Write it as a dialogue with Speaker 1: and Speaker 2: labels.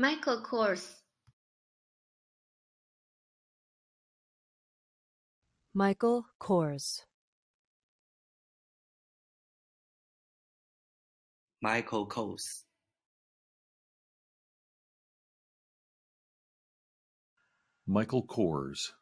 Speaker 1: Michael Kors.
Speaker 2: Michael Kors.
Speaker 3: Michael Kors. Michael Kors.